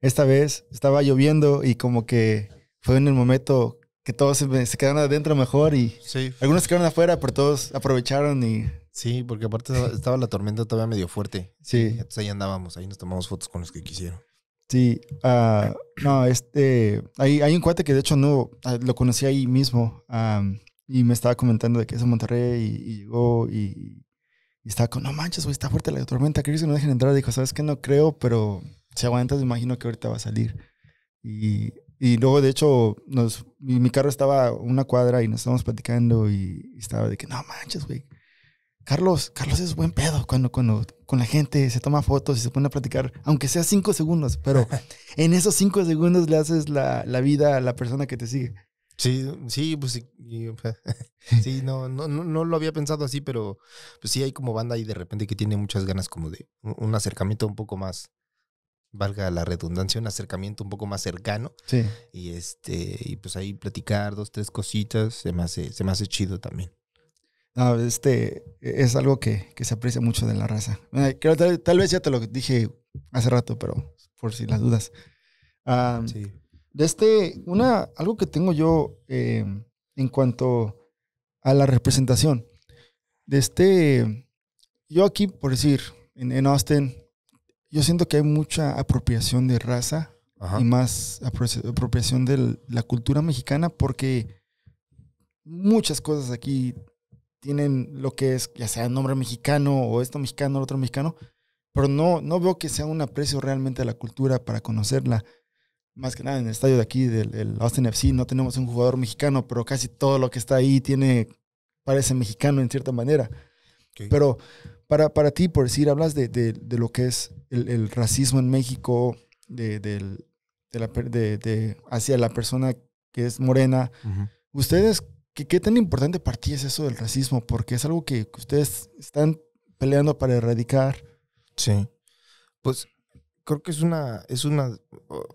esta vez estaba lloviendo y como que fue en el momento que todos se, quedaron adentro mejor y algunos se quedaron afuera, pero todos aprovecharon y Sí, porque aparte estaba la tormenta todavía medio fuerte. Sí. Entonces ahí andábamos, ahí nos tomamos fotos con los que quisieron. Sí, ah, no, este, hay, hay, un cuate que de hecho no, ah, lo conocí ahí mismo y me estaba comentando de que es a Monterrey y, llegó y, estaba con, no manches, güey, está fuerte la tormenta, ¿crees que no dejen entrar? Dijo, sabes que no creo, pero si aguantas, me imagino que ahorita va a salir. Y, y luego, de hecho, nos, mi, carro estaba una cuadra y nos estábamos platicando y estaba de que, no manches, güey Carlos, Carlos es buen pedo cuando, cuando con la gente se toma fotos y se pone a platicar, aunque sea cinco segundos, pero en esos cinco segundos le haces la, la vida a la persona que te sigue. Sí, sí, pues sí, sí no, no, no, lo había pensado así, pero pues sí hay como banda ahí de repente que tiene muchas ganas como de un acercamiento un poco más, valga la redundancia, un acercamiento un poco más cercano. Sí. Y este, y pues ahí platicar dos, tres cositas, se se me hace chido también. Ah, este e, es algo que, se aprecia mucho de la raza. tal, vez ya te lo dije hace rato, pero por si las dudas. De este, una, algo que tengo yo em, en cuanto a la representación. De este, yo aquí, por decir, en, Austin, yo siento que hay mucha apropiación de raza y más apropiación de la cultura mexicana porque muchas cosas aquí tienen lo que es, ya sea nombre mexicano o esto mexicano, otro mexicano, pero no, no veo que sea un aprecio realmente a la cultura para conocerla. Más que nada en el estadio de aquí, del, Austin FC, no tenemos un jugador mexicano, pero casi todo lo que está ahí tiene, parece mexicano en cierta manera. Pero para, para ti, por decir, hablas de, lo que es el, racismo en México, de, de hacia la persona que es morena. ¿Ustedes ¿Qué, ¿Qué tan importante para ti es eso del racismo? Porque es algo que ustedes están peleando para erradicar. Sí. Pues creo que es una, es una,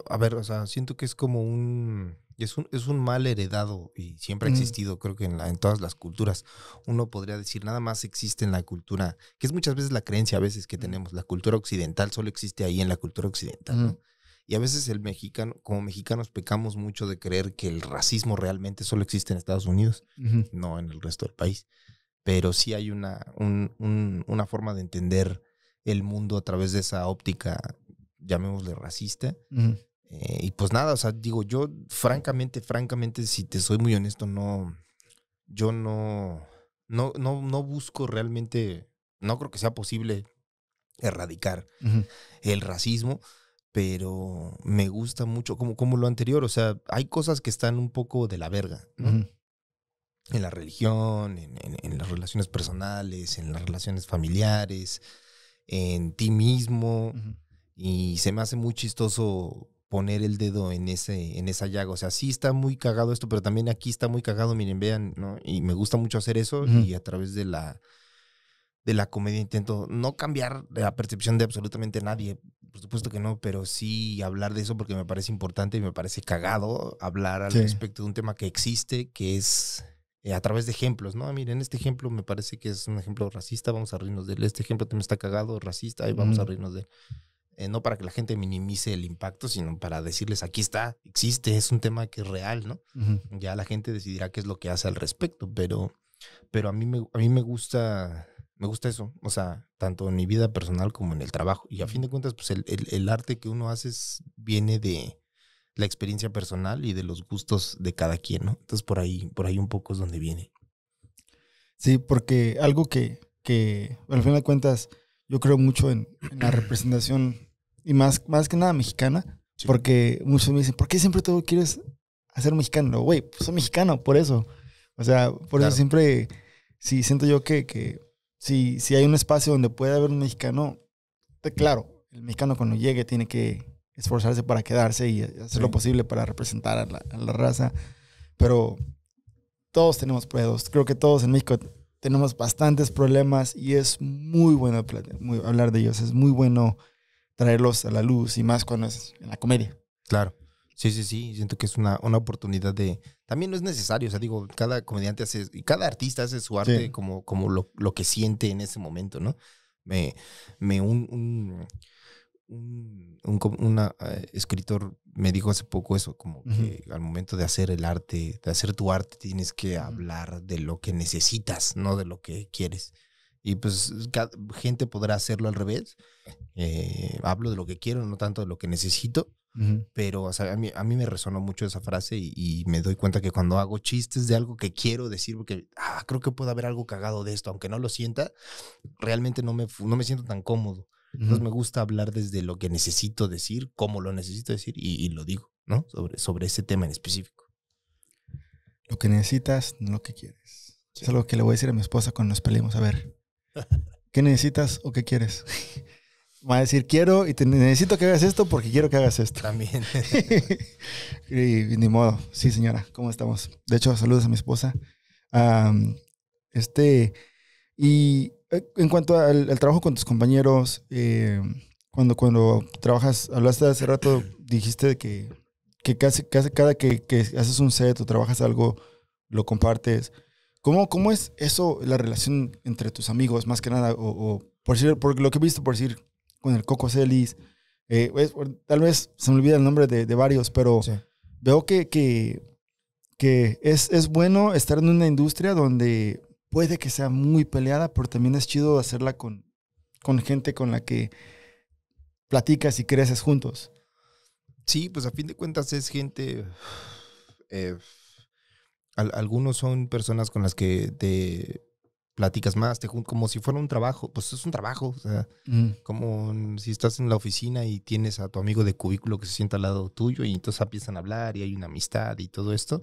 a ver, o sea, siento que es como un, es un, es un mal heredado y siempre ha mm. existido, creo que en, la, en todas las culturas. Uno podría decir, nada más existe en la cultura, que es muchas veces la creencia a veces que mm. tenemos, la cultura occidental solo existe ahí en la cultura occidental, ¿no? Y a veces el mexicano, como mexicanos, pecamos mucho de creer que el racismo realmente solo existe en Estados Unidos, no en el resto del país. Pero sí hay una, una forma de entender el mundo a través de esa óptica, llamémosle racista. Eh, y pues nada, o sea, digo, yo francamente, francamente, si te soy muy honesto, no, yo no, no, no, busco realmente, no creo que sea posible erradicar el racismo pero me gusta mucho como, como lo anterior, o sea, hay cosas que están un poco de la verga, En la religión, en, las relaciones personales, en las relaciones familiares, en ti mismo, y se me hace muy chistoso poner el dedo en ese en esa llaga, o sea, sí está muy cagado esto, pero también aquí está muy cagado, miren, vean, ¿no? Y me gusta mucho hacer eso y a través de la de la comedia intento no cambiar la percepción de absolutamente nadie, por supuesto que no, pero sí hablar de eso porque me parece importante y me parece cagado hablar al respecto de un tema que existe, que es eh, a través de ejemplos, ¿no? Miren, este ejemplo me parece que es un ejemplo racista, vamos a reírnos de él. Este ejemplo también está cagado, racista, y vamos a reírnos de él. Eh, no para que la gente minimice el impacto, sino para decirles, aquí está, existe, es un tema que es real, ¿no? Ya la gente decidirá qué es lo que hace al respecto, pero, pero a, mí a mí me gusta me gusta eso, o sea, tanto en mi vida personal como en el trabajo. Y a fin de cuentas, pues el, arte que uno hace viene de la experiencia personal y de los gustos de cada quien, ¿no? Entonces por ahí, por ahí un poco es donde viene. Sí, porque algo que, que al fin de cuentas, yo creo mucho en, la representación y más, más que nada mexicana, porque muchos me dicen, ¿por qué siempre todo quieres hacer mexicano? Güey, pues soy mexicano, por eso. O sea, por eso siempre, sí, siento yo que, que si, si hay un espacio donde puede haber un mexicano, claro, el mexicano cuando llegue tiene que esforzarse para quedarse y hacer lo posible para representar a la, raza. Pero todos tenemos problemas, Creo que todos en México tenemos bastantes problemas y es muy bueno hablar de ellos. Es muy bueno traerlos a la luz y más cuando es en la comedia. Claro. Sí, sí, sí. Siento que es una, oportunidad de. También no es necesario. O sea, digo, cada comediante hace. Y cada artista hace su arte como, como lo, lo, que siente en ese momento, ¿no? Me. me un, un, un, eh, escritor me dijo hace poco eso, como que al momento de hacer el arte, de hacer tu arte, tienes que hablar de lo que necesitas, no de lo que quieres. Y pues gente podrá hacerlo al revés. Eh, hablo de lo que quiero, no tanto de lo que necesito. Pero, sea, a mí, me resonó mucho esa frase y, me doy cuenta que cuando hago chistes de algo que quiero decir, porque ah, creo que puede haber algo cagado de esto, aunque no lo sienta, realmente no me, no me siento tan cómodo. Entonces me gusta hablar desde lo que necesito decir, cómo lo necesito decir y, lo digo, ¿no? Sobre, sobre ese tema en específico. Lo que necesitas, no lo que quieres. Es algo que le voy a decir a mi esposa cuando nos peleemos. A ver, ¿qué necesitas o qué quieres? va a decir quiero y necesito que hagas esto porque quiero que hagas esto. También. y, ni modo. Sí, señora, ¿cómo estamos? De hecho, saludos a mi esposa. este, y eh, en cuanto al, trabajo con tus compañeros, eh, cuando, cuando trabajas, hablaste hace rato, dijiste que, que casi, casi cada que, que haces un set o trabajas algo, lo compartes. ¿Cómo, ¿Cómo es eso, la relación entre tus amigos, más que nada? O, por, decir, por lo que he visto, por decir, con el Coco Celis. Eh, tal vez se me olvida el nombre de, varios, pero veo que, que, es, bueno estar en una industria donde puede que sea muy peleada, pero también es chido hacerla con, con gente con la que platicas y creces juntos. Sí, pues a fin de cuentas es gente. Eh, algunos son personas con las que te platicas más, te como si fuera un trabajo, pues es un trabajo, o sea, mm. como si estás en la oficina y tienes a tu amigo de cubículo que se sienta al lado tuyo y entonces empiezan a hablar y hay una amistad y todo esto.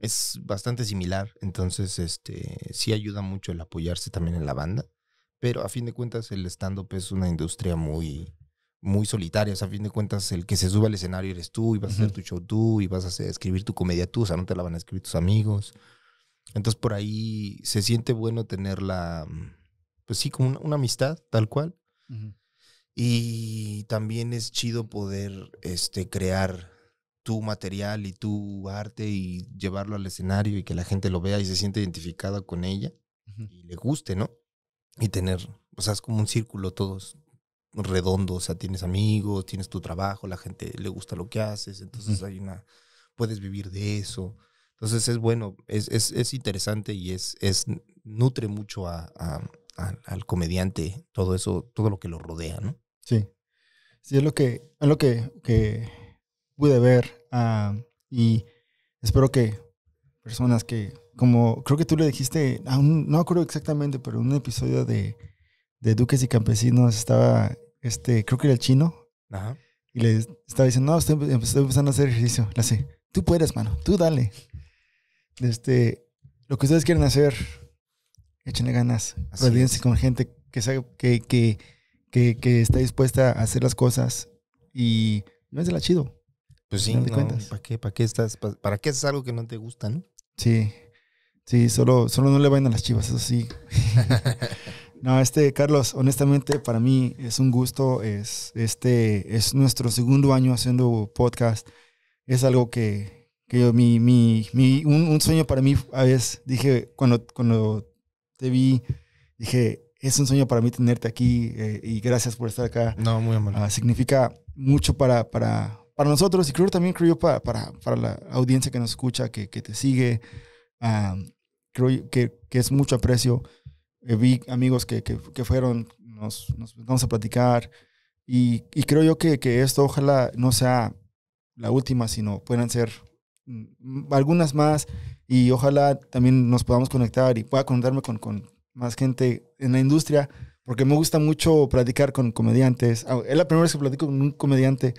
Es bastante similar, entonces este sí ayuda mucho el apoyarse también en la banda, pero a fin de cuentas el stand up es una industria muy muy solitaria, o sea, a fin de cuentas el que se sube al escenario eres tú y vas a hacer tu show tú y vas a escribir tu comedia tú, o sea, no te la van a escribir tus amigos. Entonces por ahí se siente bueno tener la, mm, pues sí, como una, amistad tal cual. Y también es chido poder este, crear tu material y tu arte y llevarlo al escenario y que la gente lo vea y se siente identificada con ella y le guste, ¿no? Y tener, o sea, es como un círculo todos redondo, o sea, tienes amigos, tienes tu trabajo, la gente le gusta lo que haces, entonces hay una, puedes vivir de eso. Entonces es bueno, es, es, es interesante y es, es nutre mucho a, al comediante todo eso, todo lo que lo rodea, ¿no? Sí. Sí, es lo que, es lo que, que pude ver ah, y espero que personas que, como creo que tú le dijiste, no acuerdo exactamente, pero en un episodio de, de Duques y Campesinos estaba, este, creo que era el chino. Ajá. Y le estaba diciendo, no, estoy, em, empezando a hacer ejercicio. Le tú puedes, mano, tú dale. Este, lo que ustedes quieren hacer, échenle ganas. Rodíense con gente que, sabe, que, está dispuesta a hacer las cosas y Pues sí, no, ¿para qué, para qué estás? Para, ¿Para qué haces algo que no te gusta, Sí, sí, solo, solo no le vayan a las chivas, eso sí. no, este, Carlos, honestamente para mí es un gusto, es, este, es nuestro segundo año haciendo podcast, es algo que que yo, mi, mi, mi un, un, sueño para mí, a veces dije, cuando, cuando te vi, dije, es un sueño para mí tenerte aquí eh, y gracias por estar acá. No, muy amable. Ah, significa mucho para, para, para nosotros y creo también creo para, para, para la audiencia que nos escucha, que, que te sigue. Ah, creo que, que, es mucho aprecio. Eh, vi amigos que, que, que fueron, nos, nos, vamos a platicar y, y creo yo que, esto ojalá no sea la última, sino puedan ser Mm, algunas más y ojalá también nos podamos conectar y pueda conectarme con, con más gente en la industria, porque me gusta mucho platicar con comediantes. Ah, es la primera vez que platico con un comediante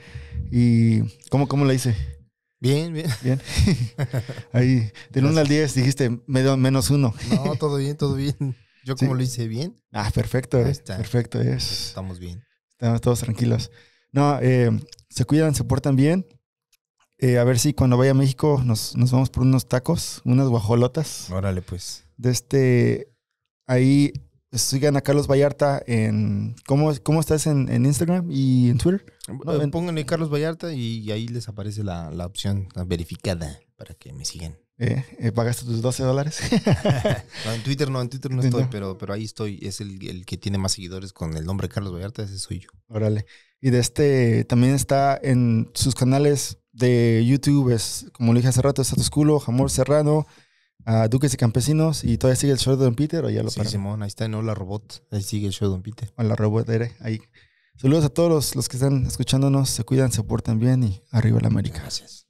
y ¿cómo, cómo la hice? Bien, bien. Bien. Ahí, del 1 al 10 dijiste medio, menos 1. No, todo bien, todo bien. Yo como lo hice bien. Ah, perfecto. Eh, perfecto, es. Estamos bien. Estamos todos tranquilos. No, eh, se cuidan, se portan bien. Eh, a ver si cuando vaya a México nos, vamos por unos tacos, unas guajolotas. Órale, pues. De este. Ahí sigan a Carlos Vallarta en. ¿Cómo, cómo estás en, Instagram y en Twitter? Pónganle Carlos Vallarta y ahí les aparece la, opción verificada para que me sigan. Eh, eh, ¿Pagaste tus 12 dólares? en Twitter no, en Twitter no estoy, Pero, pero ahí estoy. Es el, el, que tiene más seguidores con el nombre Carlos Vallarta, ese soy yo. Órale. Y de este también está en sus canales de YouTube es, como lo dije hace rato, Status Culo, Jamor Serrano, a Duques y Campesinos, y todavía sigue el show de Don Peter, o ya lo Sí, Simón, ahí está en Hola Robot, ahí sigue el show de Don Peter. Hola Robot, ahí. Saludos a todos los, que están escuchándonos, se cuidan, se portan bien y arriba la América. Gracias.